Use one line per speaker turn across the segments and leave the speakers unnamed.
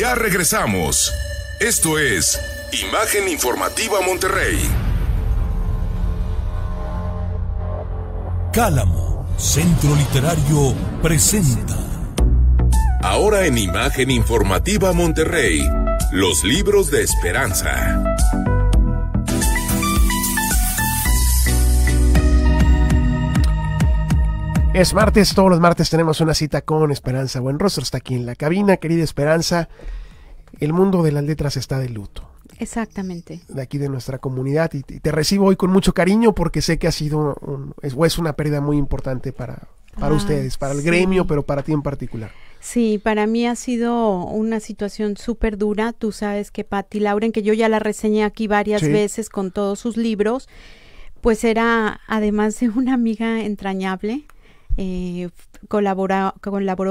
Ya regresamos. Esto es Imagen Informativa Monterrey. Cálamo, Centro Literario, presenta. Ahora en Imagen Informativa Monterrey, los libros de esperanza. Es martes, todos los martes tenemos una cita con Esperanza Buenrostro. Está aquí en la cabina, querida Esperanza. El mundo de las letras está de luto.
Exactamente.
De aquí de nuestra comunidad. Y te recibo hoy con mucho cariño porque sé que ha sido es, es una pérdida muy importante para,
para ah, ustedes, para el gremio,
pero para ti en particular.
Sí, para mí ha sido una situación súper dura. Tú sabes que Patti Lauren, que yo ya la reseñé aquí varias veces con todos sus libros, pues era además de una amiga entrañable eh, colaboró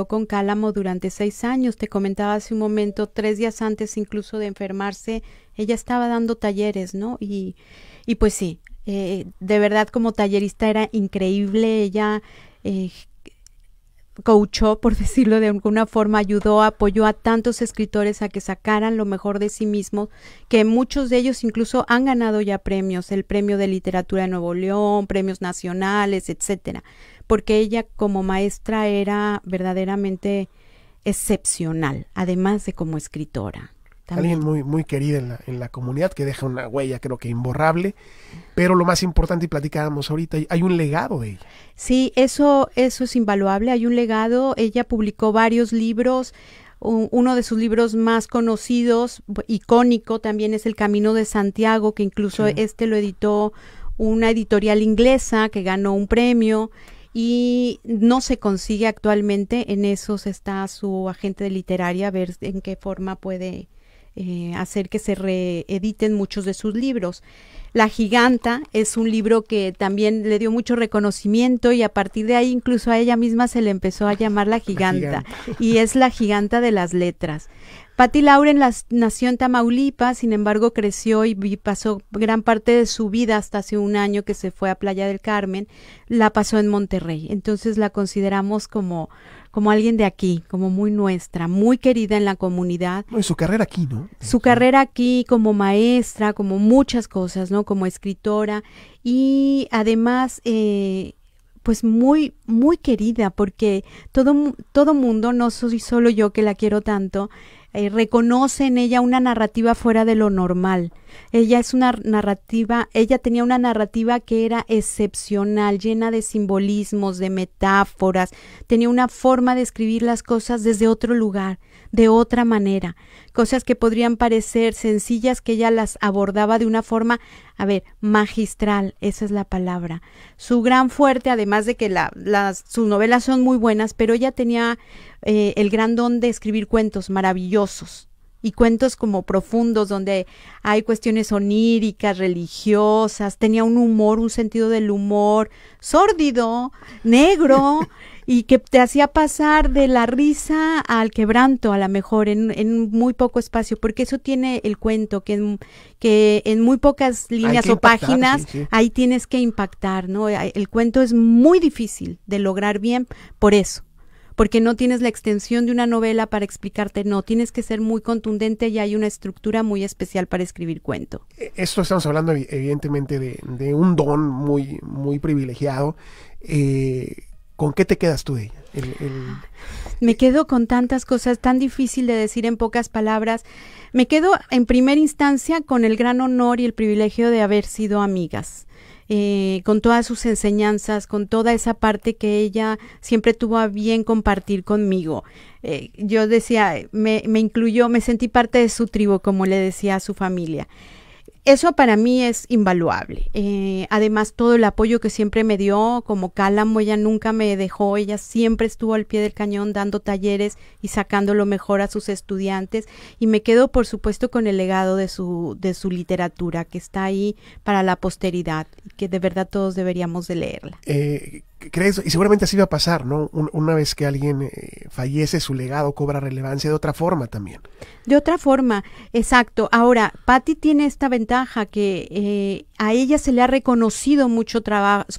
con Cálamo durante seis años. Te comentaba hace un momento, tres días antes incluso de enfermarse, ella estaba dando talleres, ¿no? Y, y pues sí, eh, de verdad como tallerista era increíble. Ella eh, coachó, por decirlo de alguna forma, ayudó, apoyó a tantos escritores a que sacaran lo mejor de sí mismos, que muchos de ellos incluso han ganado ya premios, el premio de literatura de Nuevo León, premios nacionales, etcétera porque ella como maestra era verdaderamente excepcional, además de como escritora. También. Alguien
muy, muy querida en la, en la, comunidad, que deja una huella creo que imborrable, pero lo más importante, y platicábamos ahorita, hay un legado de ella.
Sí, eso, eso es invaluable, hay un legado, ella publicó varios libros, uno de sus libros más conocidos, icónico también es El Camino de Santiago, que incluso este lo editó una editorial inglesa que ganó un premio y no se consigue actualmente. En eso está su agente de literaria, a ver en qué forma puede eh, hacer que se reediten muchos de sus libros. La Giganta es un libro que también le dio mucho reconocimiento y a partir de ahí incluso a ella misma se le empezó a llamar la giganta, y es la giganta de las letras. Patti Lauren nació en Tamaulipas, sin embargo creció y, pasó gran parte de su vida hasta hace un año que se fue a Playa del Carmen, la pasó en Monterrey. Entonces la consideramos como como alguien de aquí, como muy nuestra, muy querida en la comunidad. en
su carrera aquí, ¿no?
Su carrera aquí como maestra, como muchas cosas, ¿no? Como escritora y además, eh, pues muy, muy querida porque todo, todo mundo, no soy solo yo que la quiero tanto, eh, reconoce en ella una narrativa fuera de lo normal. Ella es una narrativa, ella tenía una narrativa que era excepcional, llena de simbolismos, de metáforas, tenía una forma de escribir las cosas desde otro lugar de otra manera, cosas que podrían parecer sencillas que ella las abordaba de una forma, a ver, magistral, esa es la palabra. Su gran fuerte, además de que la, las, sus novelas son muy buenas, pero ella tenía eh, el gran don de escribir cuentos maravillosos, y cuentos como profundos donde hay cuestiones oníricas, religiosas, tenía un humor, un sentido del humor sórdido, negro, y que te hacía pasar de la risa al quebranto, a lo mejor, en, muy poco espacio, porque eso tiene el cuento, que en, que en muy pocas líneas o páginas ahí tienes que impactar, ¿no? El cuento es muy difícil de lograr bien por eso porque no tienes la extensión de una novela para explicarte, no, tienes que ser muy contundente y hay una estructura muy especial para escribir cuento.
E, Esto estamos hablando evidentemente de, un don muy, muy privilegiado. Eh, ¿Con qué te quedas tú ella?
Me quedo con tantas cosas, tan difícil de decir en pocas palabras. Me quedo en primera instancia con el gran honor y el privilegio de haber sido amigas. Eh, con todas sus enseñanzas, con toda esa parte que ella siempre tuvo a bien compartir conmigo. Eh, yo decía, me, me incluyó, me sentí parte de su tribu, como le decía a su familia eso para mí es invaluable. Eh, además, todo el apoyo que siempre me dio, como Cálamo, ella nunca me dejó, ella siempre estuvo al pie del cañón dando talleres y sacando lo mejor a sus estudiantes. Y me quedo, por supuesto, con el legado de su, de su literatura, que está ahí para la posteridad, que de verdad todos deberíamos de leerla.
Eh, y seguramente así va a pasar, ¿no? Una vez que alguien eh, fallece, su legado cobra relevancia de otra forma también.
De otra forma, exacto. Ahora, Patty tiene esta ventaja que eh, a ella se le ha reconocido mucho,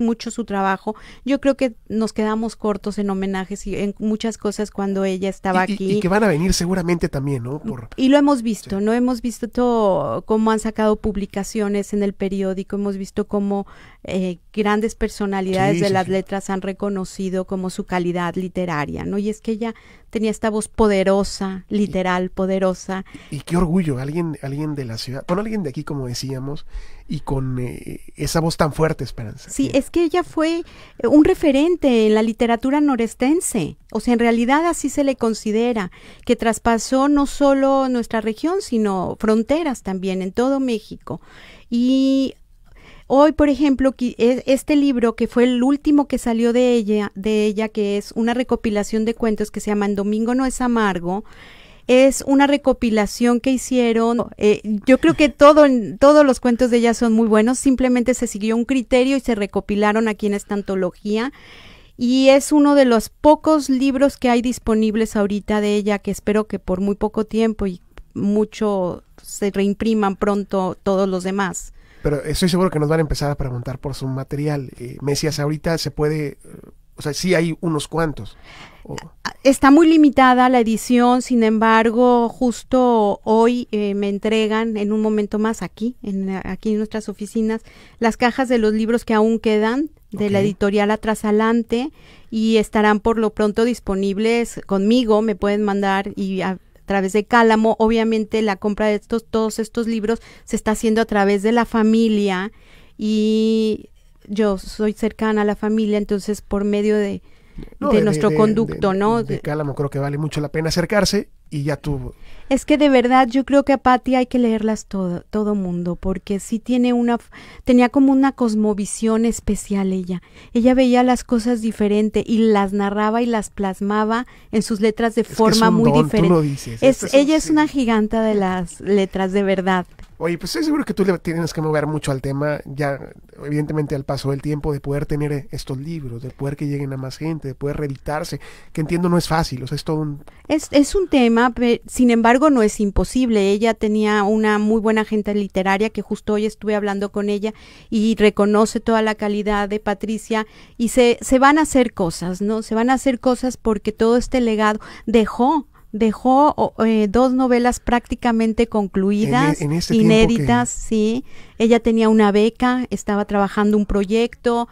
mucho su trabajo. Yo creo que nos quedamos cortos en homenajes y en muchas cosas cuando ella estaba aquí. Y, que van a
venir seguramente también, ¿no?
Y lo hemos visto, ¿no? Hemos visto todo, cómo han sacado publicaciones en el periódico, hemos visto cómo eh, grandes personalidades de las letras han reconocido como su calidad literaria, ¿no? Y es que ella tenía esta voz poderosa, literal, poderosa.
Y qué orgullo, alguien, alguien de la ciudad, con alguien de aquí, como decíamos, y con eh, esa voz tan fuerte, Esperanza.
Sí, es que ella fue eh, un referente en la literatura norestense, o sea, en realidad así se le considera, que traspasó no solo nuestra región, sino fronteras también en todo México. Y Hoy, por ejemplo, e, este libro que fue el último que salió de ella, de ella que es una recopilación de cuentos que se llaman Domingo no es amargo, es una recopilación que hicieron. Eh, yo creo que todo, todos los cuentos de ella son muy buenos, simplemente se siguió un criterio y se recopilaron aquí en esta antología. Y es uno de los pocos libros que hay disponibles ahorita de ella, que espero que por muy poco tiempo y mucho se reimpriman pronto todos los demás.
Pero estoy seguro que nos van a empezar a preguntar por su material. Eh, ahorita se puede, eh, o sea, sí hay unos cuantos.
Está muy limitada la edición, sin embargo, justo hoy eh, me entregan en un momento más aquí, en, aquí en nuestras oficinas, las cajas de los libros que aún quedan de la editorial Atrasalante y estarán por lo pronto disponibles conmigo, me pueden mandar y través de Cálamo. Obviamente la compra de estos, todos estos libros se está haciendo a través de la familia y yo soy cercana a la familia, entonces por medio de, nuestro conducto, ¿no? De
Cálamo creo que vale mucho la pena acercarse y ya tuvo.
Es que de verdad yo creo que a Patti hay que leerlas todo, todo mundo, porque sí tiene una, tenía como una cosmovisión especial ella. Ella veía las cosas diferente y las narraba y las plasmaba en sus letras de forma muy diferente. Es, ella es una giganta de las letras, de verdad.
Oye, pues estoy seguro que tú le tienes que mover mucho al tema, ya evidentemente al paso del tiempo, de poder tener eh, estos libros, de poder que lleguen a más gente, de poder reeditarse, que entiendo no es fácil, o sea, es todo un...
es un tema sin embargo no es imposible. Ella tenía una muy buena gente literaria que justo hoy estuve hablando con ella y reconoce toda la calidad de Patricia y se, se van a hacer cosas, ¿no? Se van a hacer cosas porque todo este legado dejó dejó eh, dos novelas prácticamente concluidas, e, inéditas, sí. Ella tenía una beca, estaba trabajando un proyecto,